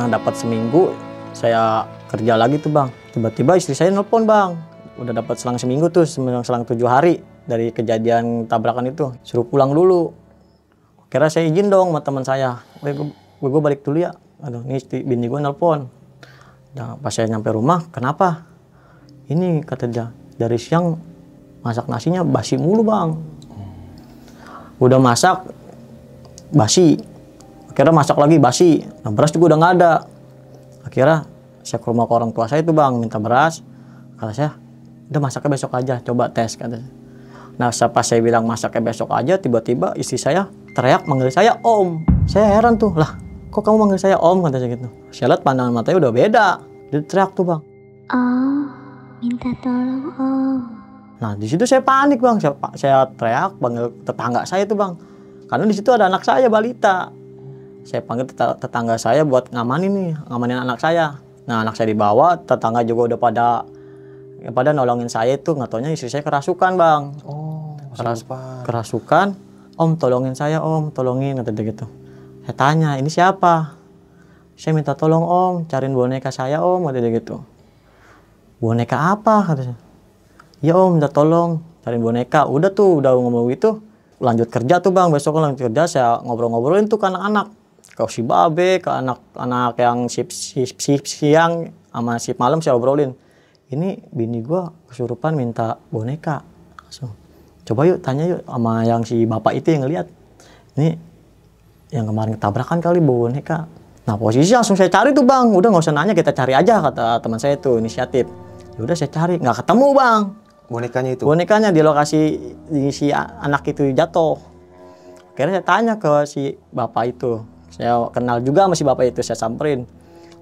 nah dapat seminggu saya kerja lagi tuh bang tiba-tiba istri saya nelpon bang udah dapat selang seminggu tuh selang tujuh hari dari kejadian tabrakan itu suruh pulang dulu kira saya izin dong sama teman saya gue gue balik dulu ya aduh ini bini gue nelpon nah, pas saya nyampe rumah kenapa ini kata dia dari siang masak nasinya basi mulu bang udah masak basi akhirnya masak lagi basi nah beras juga udah nggak ada akhirnya saya ke rumah ke orang tua saya itu bang minta beras kata saya udah masaknya besok aja coba tes kata saya nah pas saya bilang masaknya besok aja tiba-tiba istri saya teriak manggil saya om saya heran tuh lah kok kamu manggil saya om katanya gitu saya lihat pandangan matanya udah beda dia teriak tuh bang oh minta tolong om nah di situ saya panik bang saya, saya teriak panggil tetangga saya tuh bang karena di situ ada anak saya balita saya panggil tetangga saya buat ngamanin nih ngamanin anak saya nah anak saya dibawa tetangga juga udah pada ya pada nolongin saya itu nggak taunya istri saya kerasukan bang oh keras, kerasukan om tolongin saya om tolongin kata dia gitu saya tanya ini siapa saya minta tolong om cariin boneka saya om ada gitu boneka apa katanya ya om minta tolong cariin boneka udah tuh udah ngomong gitu lanjut kerja tuh bang besok lanjut kerja saya ngobrol-ngobrolin tuh ke anak-anak ke si babe ke anak-anak yang si si sip siang sama si malam saya obrolin ini bini gua kesurupan minta boneka langsung coba yuk tanya yuk sama yang si bapak itu yang ngeliat ini yang kemarin ketabrakan kali bawa iya, boneka. Nah posisi langsung saya cari tuh bang, udah nggak usah nanya kita cari aja kata teman saya itu inisiatif. Ya udah saya cari, nggak ketemu bang. Bonekanya itu? Bonekanya di lokasi di si anak itu jatuh. Akhirnya saya tanya ke si bapak itu, saya kenal juga sama si bapak itu, saya samperin.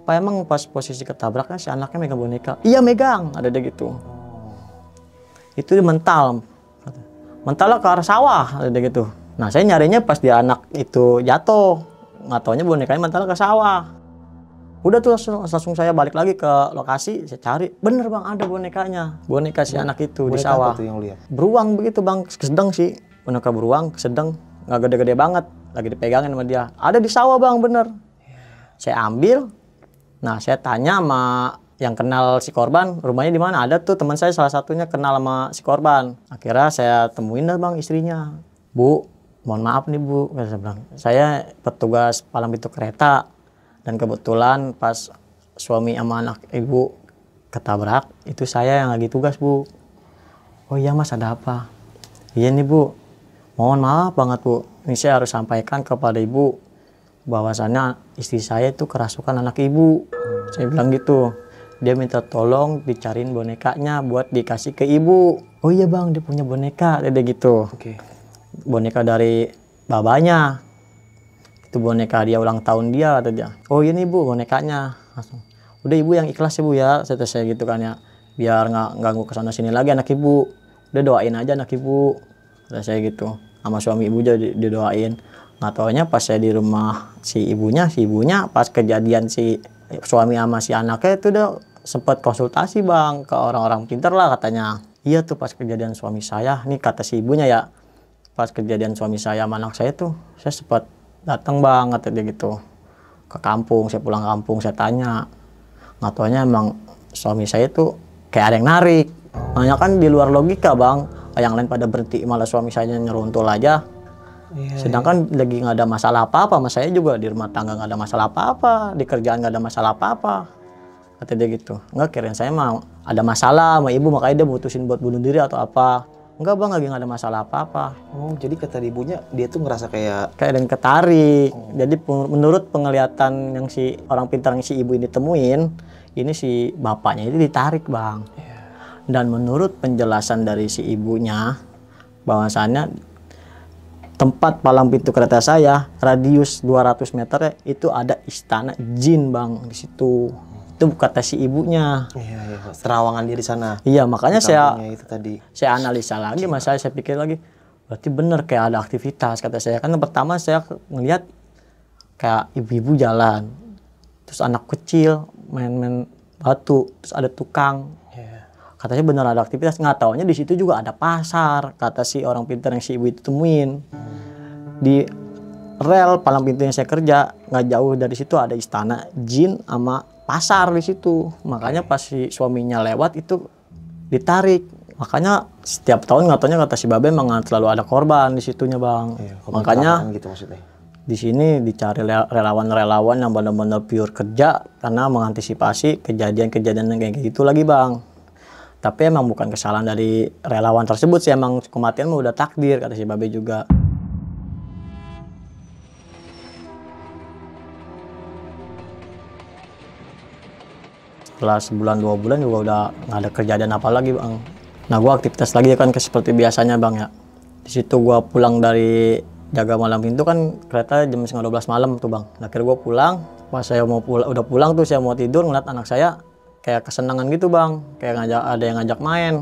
Pak emang pas posisi ketabraknya si anaknya megang boneka? Iya megang, ada dia gitu. Oh. Itu mental, mentalnya ke arah sawah, ada dia gitu Nah saya nyarinya pas dia anak itu jatuh. Nggak taunya bonekanya mental ke sawah. Udah tuh langsung, langsung saya balik lagi ke lokasi, saya cari. Bener bang, ada bonekanya. Boneka si iya. anak itu boneka di sawah. Itu yang lihat? Beruang begitu bang, sedang sih. Boneka beruang, sedang Nggak gede-gede banget. Lagi dipegangin sama dia. Ada di sawah bang, bener. Saya ambil. Nah, saya tanya sama yang kenal si korban, rumahnya di mana? Ada tuh teman saya salah satunya kenal sama si korban. Akhirnya saya temuin lah bang istrinya. Bu, mohon maaf nih bu saya bilang saya petugas palang pintu kereta dan kebetulan pas suami sama anak ibu ketabrak itu saya yang lagi tugas bu oh iya mas ada apa iya nih bu mohon maaf banget bu ini saya harus sampaikan kepada ibu bahwasannya istri saya itu kerasukan anak ibu saya bilang gitu dia minta tolong dicariin bonekanya buat dikasih ke ibu oh iya bang dia punya boneka dia gitu oke okay boneka dari babanya itu boneka dia ulang tahun dia kata dia oh ini iya bu bonekanya langsung udah ibu yang ikhlas ya bu ya saya saya gitu kan ya biar nggak ganggu kesana sini lagi anak ibu udah doain aja anak ibu kata saya gitu sama suami ibu jadi didoain nggak taunya pas saya di rumah si ibunya si ibunya pas kejadian si suami sama si anaknya itu udah sempat konsultasi bang ke orang-orang pinter lah katanya iya tuh pas kejadian suami saya nih kata si ibunya ya pas kejadian suami saya sama anak saya tuh saya sempat datang banget dia gitu ke kampung saya pulang kampung saya tanya ngatonya emang suami saya tuh kayak ada yang narik hanya kan di luar logika bang yang lain pada berhenti malah suami saya nyeruntul aja iya, iya. sedangkan iya. lagi nggak ada masalah apa apa mas saya juga di rumah tangga nggak ada masalah apa apa di kerjaan nggak ada masalah apa apa kata dia gitu nggak kirain saya mah ada masalah sama ibu makanya dia mutusin buat bunuh diri atau apa enggak bang lagi nggak ada masalah apa-apa oh jadi kata ibunya dia tuh ngerasa kayak kayak dan ketarik oh. jadi menurut penglihatan yang si orang pintar yang si ibu ini temuin ini si bapaknya itu ditarik bang yeah. dan menurut penjelasan dari si ibunya bahwasannya tempat palang pintu kereta saya radius 200 meter itu ada istana jin bang di situ itu kata si ibunya iya, iya, terawangan dia di sana iya makanya saya itu tadi saya analisa lagi mas saya pikir lagi berarti bener kayak ada aktivitas kata saya kan pertama saya melihat kayak ibu-ibu jalan terus anak kecil main-main batu terus ada tukang yeah. katanya bener ada aktivitas nggak taunya di situ juga ada pasar kata si orang pintar yang si ibu itu temuin di rel palang pintu yang saya kerja nggak jauh dari situ ada istana jin ama pasar di situ. Makanya pas si suaminya lewat itu ditarik. Makanya setiap tahun katanya kata si Babe emang selalu ada korban di situnya, Bang. Iya, Makanya gitu maksudnya. Di sini dicari relawan-relawan yang benar-benar pure kerja karena mengantisipasi kejadian-kejadian yang kayak gitu lagi, Bang. Tapi emang bukan kesalahan dari relawan tersebut sih, emang kematian udah takdir kata si Babe juga. setelah sebulan dua bulan juga udah nggak ada kerjaan apa lagi bang nah gue aktivitas lagi kan seperti biasanya bang ya di situ gue pulang dari jaga malam pintu kan kereta jam setengah 12 malam tuh bang nah, akhirnya gue pulang pas saya mau pulang udah pulang tuh saya mau tidur ngeliat anak saya kayak kesenangan gitu bang kayak ngajak ada yang ngajak main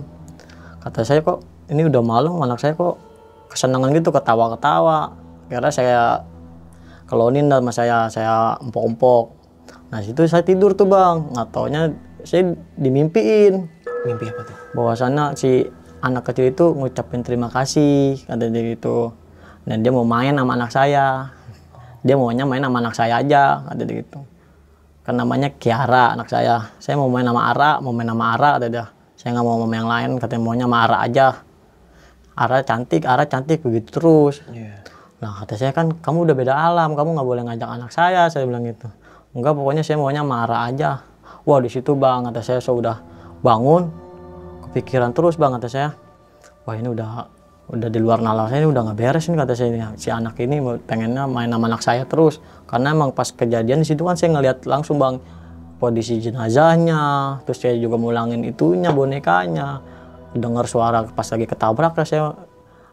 kata saya kok ini udah malam anak saya kok kesenangan gitu ketawa-ketawa karena saya kelonin sama saya saya empok-empok Nah situ saya tidur tuh bang, nggak taunya saya dimimpiin. Mimpi apa tuh? Bahwasannya si anak kecil itu ngucapin terima kasih, kata dia gitu. Dan dia mau main sama anak saya. Dia maunya main sama anak saya aja, kata dia gitu. Kan namanya Kiara anak saya. Saya mau main sama Ara, mau main sama Ara, kata dia. Saya nggak mau sama yang lain, katanya maunya sama Ara aja. Ara cantik, Ara cantik begitu terus. Yeah. Nah kata saya kan kamu udah beda alam, kamu nggak boleh ngajak anak saya, saya bilang gitu enggak pokoknya saya maunya marah aja wah di situ bang kata saya sudah bangun kepikiran terus bang kata saya wah ini udah udah di luar nalar saya ini udah nggak beres nih kata saya ini si anak ini pengennya main sama anak saya terus karena emang pas kejadian di situ kan saya ngeliat langsung bang posisi jenazahnya terus saya juga mulangin itunya bonekanya dengar suara pas lagi ketabrak saya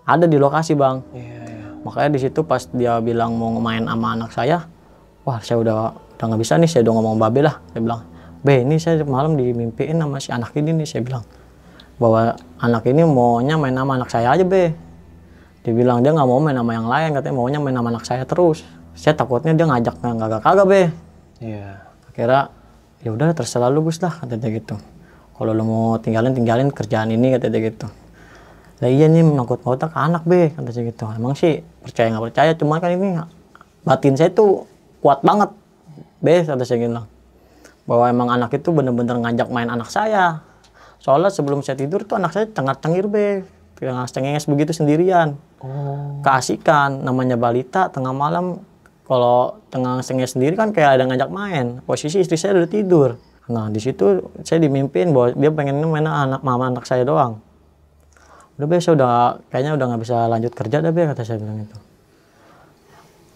ada di lokasi bang yeah. Iya. makanya di situ pas dia bilang mau main sama anak saya wah saya udah udah nggak bisa nih saya udah ngomong babe lah saya bilang be ini saya malam dimimpiin sama si anak ini nih saya bilang bahwa anak ini maunya main sama anak saya aja be dia bilang dia nggak mau main sama yang lain katanya maunya main sama anak saya terus saya takutnya dia ngajak nggak gak kagak be iya yeah. kira ya udah terserah lu gus lah katanya gitu kalau lu mau tinggalin tinggalin kerjaan ini katanya gitu lah iya nih mau otak anak be katanya gitu emang sih percaya nggak percaya cuma kan ini batin saya tuh kuat banget Be, kata saya bilang, bahwa emang anak itu bener-bener ngajak main anak saya. Soalnya sebelum saya tidur tuh anak saya cengar-cengir, Be. tengah Cengenges begitu sendirian. Oh. Keasikan, namanya balita, tengah malam kalau tengah cengenges sendiri kan kayak ada ngajak main. Posisi istri saya udah tidur. Nah, di situ saya dimimpin bahwa dia pengen main anak mama anak saya doang. Udah be, saya udah kayaknya udah nggak bisa lanjut kerja dah be, kata saya bilang itu.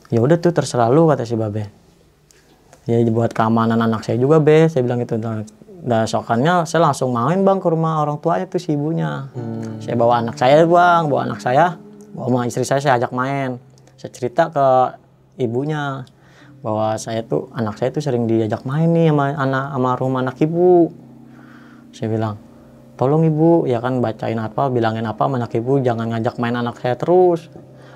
Ya udah tuh terserah lu kata si Babe ya buat keamanan anak saya juga be saya bilang gitu nah, sokannya saya langsung main bang ke rumah orang tuanya tuh si ibunya hmm. saya bawa anak saya bang bawa anak saya bawa sama istri saya saya ajak main saya cerita ke ibunya bahwa saya tuh anak saya tuh sering diajak main nih sama anak sama rumah anak ibu saya bilang tolong ibu ya kan bacain apa bilangin apa sama anak ibu jangan ngajak main anak saya terus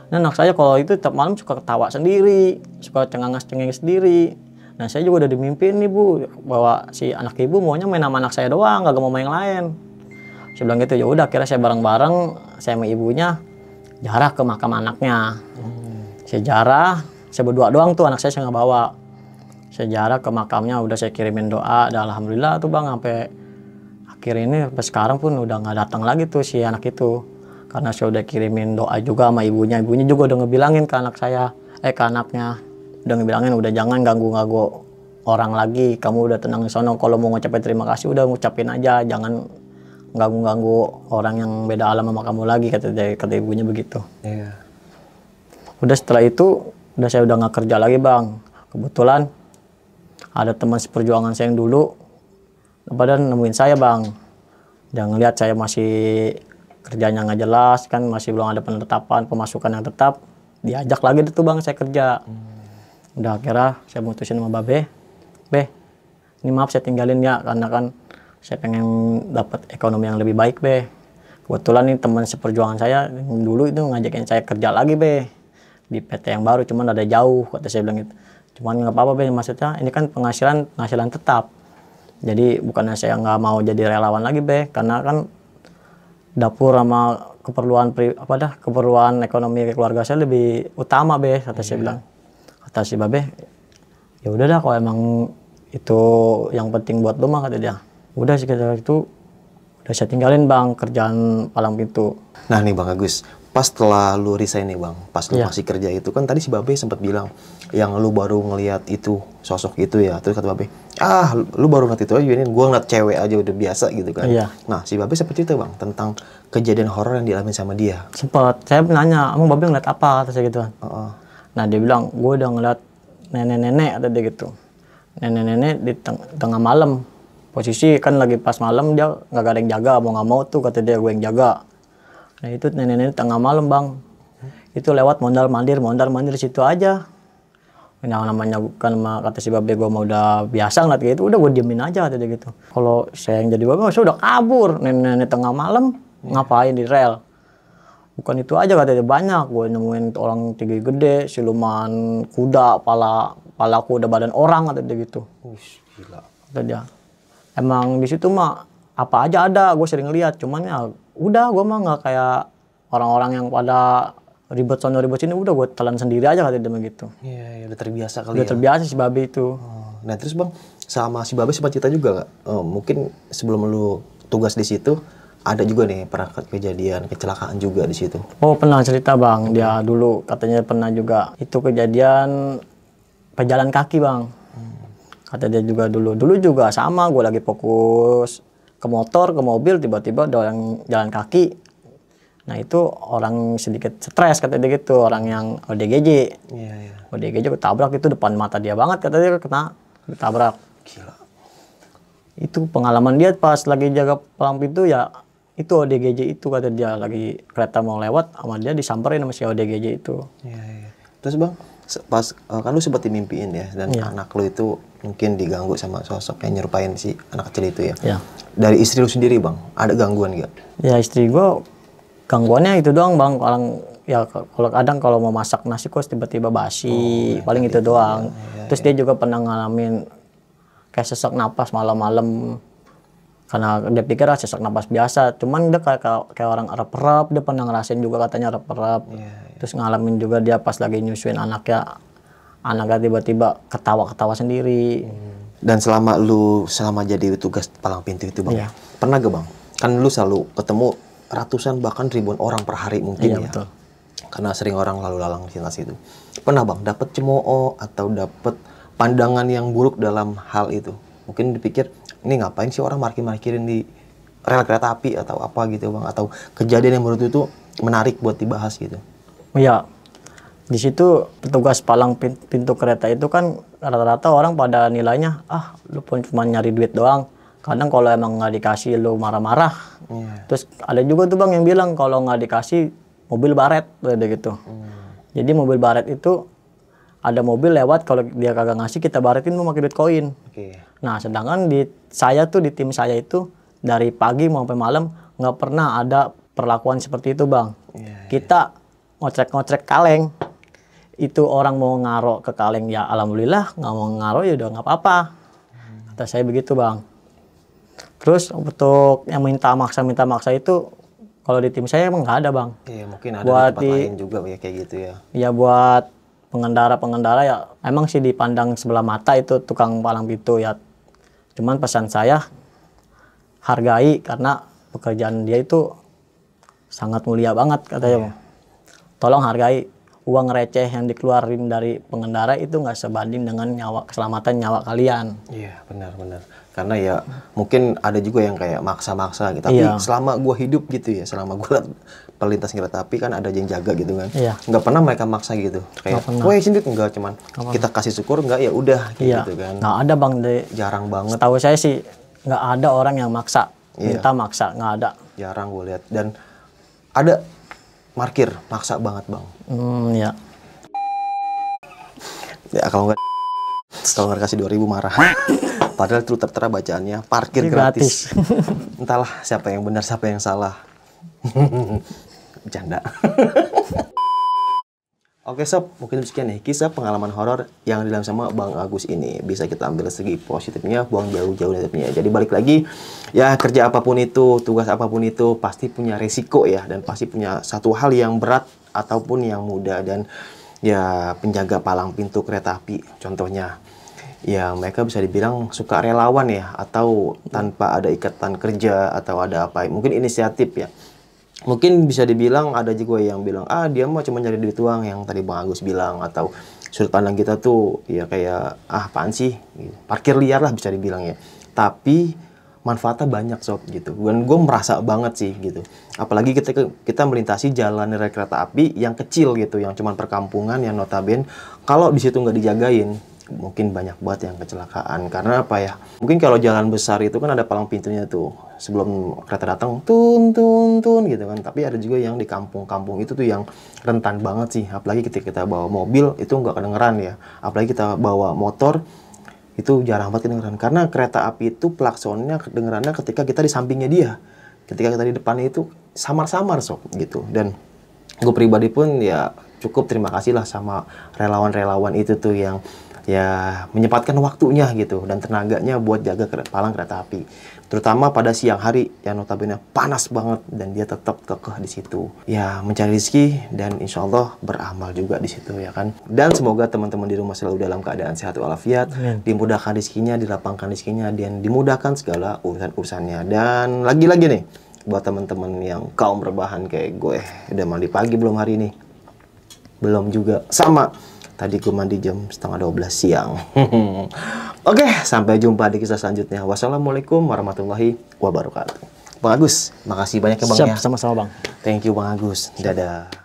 nah, anak saya kalau itu tiap malam suka ketawa sendiri suka cengangas cengeng sendiri Nah saya juga udah dimimpin nih bu bahwa si anak ibu maunya main sama anak saya doang, gak mau main yang lain. Saya bilang gitu ya udah akhirnya saya bareng-bareng saya sama ibunya jarah ke makam anaknya. Hmm. Saya jarah, saya berdua doang tuh anak saya saya nggak bawa. Saya jarah ke makamnya udah saya kirimin doa, dan alhamdulillah tuh bang sampai akhir ini sampai sekarang pun udah nggak datang lagi tuh si anak itu karena saya udah kirimin doa juga sama ibunya ibunya juga udah ngebilangin ke anak saya eh ke anaknya udah ngebilangin udah jangan ganggu-ganggu orang lagi kamu udah tenang di sono kalau mau ngucapin terima kasih udah ngucapin aja jangan ganggu-ganggu orang yang beda alam sama kamu lagi kata dia kata ibunya begitu yeah. udah setelah itu udah saya udah nggak kerja lagi bang kebetulan ada teman seperjuangan saya yang dulu badan nemuin saya bang dan ngeliat saya masih kerjanya nggak jelas kan masih belum ada penetapan pemasukan yang tetap diajak lagi itu bang saya kerja hmm udah kira saya mutusin sama babe be ini maaf saya tinggalin ya karena kan saya pengen dapat ekonomi yang lebih baik be kebetulan nih teman seperjuangan saya dulu itu ngajakin saya kerja lagi be di PT yang baru cuman ada jauh kata saya bilang gitu cuman nggak apa-apa be maksudnya ini kan penghasilan penghasilan tetap jadi bukannya saya nggak mau jadi relawan lagi be karena kan dapur sama keperluan pri, apa dah keperluan ekonomi keluarga saya lebih utama be kata yeah. saya iya. bilang kata si babe ya udah dah kalau emang itu yang penting buat lo mah kata dia udah sekitar itu udah saya tinggalin bang kerjaan palang pintu nah nih bang Agus pas setelah lu resign nih bang pas lu yeah. masih kerja itu kan tadi si babe sempat bilang yang lu baru ngelihat itu sosok itu ya terus kata babe ah lu baru ngeliat itu aja ini gua ngeliat cewek aja udah biasa gitu kan yeah. nah si babe seperti cerita bang tentang kejadian horor yang dialami sama dia sempat saya nanya emang babe ngeliat apa terus gitu kan uh -uh nah dia bilang gue udah ngeliat nenek-nenek ada dia gitu nenek-nenek di teng tengah malam posisi kan lagi pas malam dia nggak ada yang jaga mau nggak mau tuh kata dia gue yang jaga nah itu nenek-nenek tengah malam bang itu lewat mondar mandir mondar mandir situ aja nah namanya kan kata si babe gue mau udah biasa ngeliat gitu udah gue diemin aja kata dia gitu kalau saya yang jadi babe saya udah kabur nenek-nenek tengah malam ngapain di rel bukan itu aja katanya banyak gue nemuin orang tinggi gede siluman kuda pala pala kuda badan orang atau dia gitu Ush, gila dia emang di situ mah apa aja ada gue sering lihat cuman ya udah gue mah nggak kayak orang-orang yang pada ribet sono ribet sini udah gue telan sendiri aja katanya dia gitu iya ya, udah terbiasa kali udah ya. terbiasa si babi itu oh. nah terus bang sama si babi sempat cerita juga gak? Oh, eh, mungkin sebelum lu tugas di situ ada juga nih perangkat kejadian kecelakaan juga di situ. Oh pernah cerita bang, dia dulu katanya pernah juga itu kejadian pejalan kaki bang. Hmm. Kata dia juga dulu, dulu juga sama, gue lagi fokus ke motor, ke mobil, tiba-tiba ada orang jalan kaki. Nah itu orang sedikit stres kata dia gitu, orang yang ODGJ. Yeah, yeah. ODGJ ketabrak itu depan mata dia banget kata dia kena ketabrak. Gila. Itu pengalaman dia pas lagi jaga pelang pintu ya itu ODGJ itu kata dia lagi kereta mau lewat sama dia disamperin sama si ODGJ itu. Iya, iya. Terus bang, pas eh, kan lu sempat dimimpiin ya dan iya. anak lu itu mungkin diganggu sama sosok yang nyerupain si anak kecil itu ya. Iya. Dari istri lu sendiri bang, ada gangguan gak? Ya istri gua gangguannya itu doang bang. Kalau ya kalau kadang kalau mau masak nasi kok tiba-tiba basi, oh, ya, paling iya, itu doang. Ya, ya, Terus iya. dia juga pernah ngalamin kayak sesak napas malam-malam karena dia pikir ah, sesak nafas biasa cuman dia kayak kayak, orang arab rep dia pernah ngerasain juga katanya arab rep iya, yeah, yeah. terus ngalamin juga dia pas lagi nyusuin anaknya anaknya tiba-tiba ketawa-ketawa sendiri hmm. dan selama lu selama jadi tugas palang pintu itu bang yeah. pernah gak bang kan lu selalu ketemu ratusan bahkan ribuan orang per hari mungkin yeah, ya betul. karena sering orang lalu lalang di situ pernah bang dapat cemooh atau dapat pandangan yang buruk dalam hal itu mungkin dipikir ini ngapain sih orang markir-markirin di rel kereta api atau apa gitu bang atau kejadian yang menurut itu menarik buat dibahas gitu ya di situ petugas palang pintu kereta itu kan rata-rata orang pada nilainya ah lu pun cuma nyari duit doang kadang kalau emang nggak dikasih lu marah-marah yeah. terus ada juga tuh bang yang bilang kalau nggak dikasih mobil baret udah gitu hmm. jadi mobil baret itu ada mobil lewat kalau dia kagak ngasih kita baretin mau pakai bitcoin. Okay. Nah sedangkan di saya tuh di tim saya itu dari pagi mau sampai malam nggak pernah ada perlakuan seperti itu bang. Yeah, iya. kita yeah. ngocek kaleng itu orang mau ngaro ke kaleng ya alhamdulillah nggak mau ngaro ya udah nggak apa-apa hmm. kata saya begitu bang. Terus untuk yang minta maksa minta maksa itu kalau di tim saya emang nggak ada bang. Iya mungkin ada buat di, lain juga ya kayak gitu ya. Iya buat pengendara-pengendara ya emang sih dipandang sebelah mata itu tukang palang pintu ya. Cuman pesan saya hargai karena pekerjaan dia itu sangat mulia banget katanya. Yeah. Tolong hargai uang receh yang dikeluarin dari pengendara itu nggak sebanding dengan nyawa keselamatan nyawa kalian. Iya, yeah, benar benar karena ya mungkin ada juga yang kayak maksa-maksa gitu tapi yeah. selama gue hidup gitu ya selama gue pelintas kereta api kan ada yang jaga gitu kan yeah. nggak pernah mereka maksa gitu kayak gue sendiri enggak cuman gak kita kasih syukur enggak ya udah yeah. Iya. gitu kan nah ada bang de jarang banget tahu saya sih nggak ada orang yang maksa yeah. minta maksa nggak ada jarang gue lihat dan ada markir maksa banget bang hmm ya yeah. ya kalau nggak kalau nggak kasih dua ribu marah *laughs* Padahal itu tertera bacaannya parkir gratis. gratis. *laughs* Entahlah siapa yang benar, siapa yang salah. Janda. *laughs* *laughs* Oke sob, mungkin sekian nih ya. kisah pengalaman horor yang dalam sama Bang Agus ini. Bisa kita ambil segi positifnya, buang jauh-jauh negatifnya. Jadi balik lagi, ya kerja apapun itu, tugas apapun itu, pasti punya resiko ya. Dan pasti punya satu hal yang berat ataupun yang mudah. Dan ya penjaga palang pintu kereta api contohnya Ya mereka bisa dibilang suka relawan ya atau tanpa ada ikatan kerja atau ada apa mungkin inisiatif ya mungkin bisa dibilang ada juga yang bilang ah dia mau cuma nyari duit uang yang tadi bang Agus bilang atau sudut pandang kita tuh ya kayak ah apaan sih parkir liar lah bisa dibilang ya tapi manfaatnya banyak sob gitu dan gue merasa banget sih gitu apalagi kita kita melintasi jalan dari kereta api yang kecil gitu yang cuma perkampungan yang notaben kalau di situ nggak dijagain mungkin banyak banget yang kecelakaan karena apa ya mungkin kalau jalan besar itu kan ada palang pintunya tuh sebelum kereta datang tun tun tun gitu kan tapi ada juga yang di kampung-kampung itu tuh yang rentan banget sih apalagi ketika kita bawa mobil itu nggak kedengeran ya apalagi kita bawa motor itu jarang banget kedengeran karena kereta api itu pelaksonnya kedengerannya ketika kita di sampingnya dia ketika kita di depannya itu samar-samar sok gitu dan gue pribadi pun ya cukup terima kasih lah sama relawan-relawan itu tuh yang ya menyempatkan waktunya gitu dan tenaganya buat jaga kereta, palang kereta api terutama pada siang hari yang notabene panas banget dan dia tetap kekeh di situ ya mencari rezeki dan insya Allah beramal juga di situ ya kan dan semoga teman-teman di rumah selalu dalam keadaan sehat walafiat Amin. dimudahkan rezekinya dilapangkan rezekinya dan dimudahkan segala urusan urusannya dan lagi-lagi nih buat teman-teman yang kaum rebahan kayak gue udah mandi pagi belum hari ini belum juga sama Tadi gue mandi jam setengah 12 siang. *laughs* Oke, sampai jumpa di kisah selanjutnya. Wassalamualaikum warahmatullahi wabarakatuh. Bang Agus, makasih banyak ya Bang. Siap, ya. sama-sama Bang. Thank you Bang Agus. Dadah.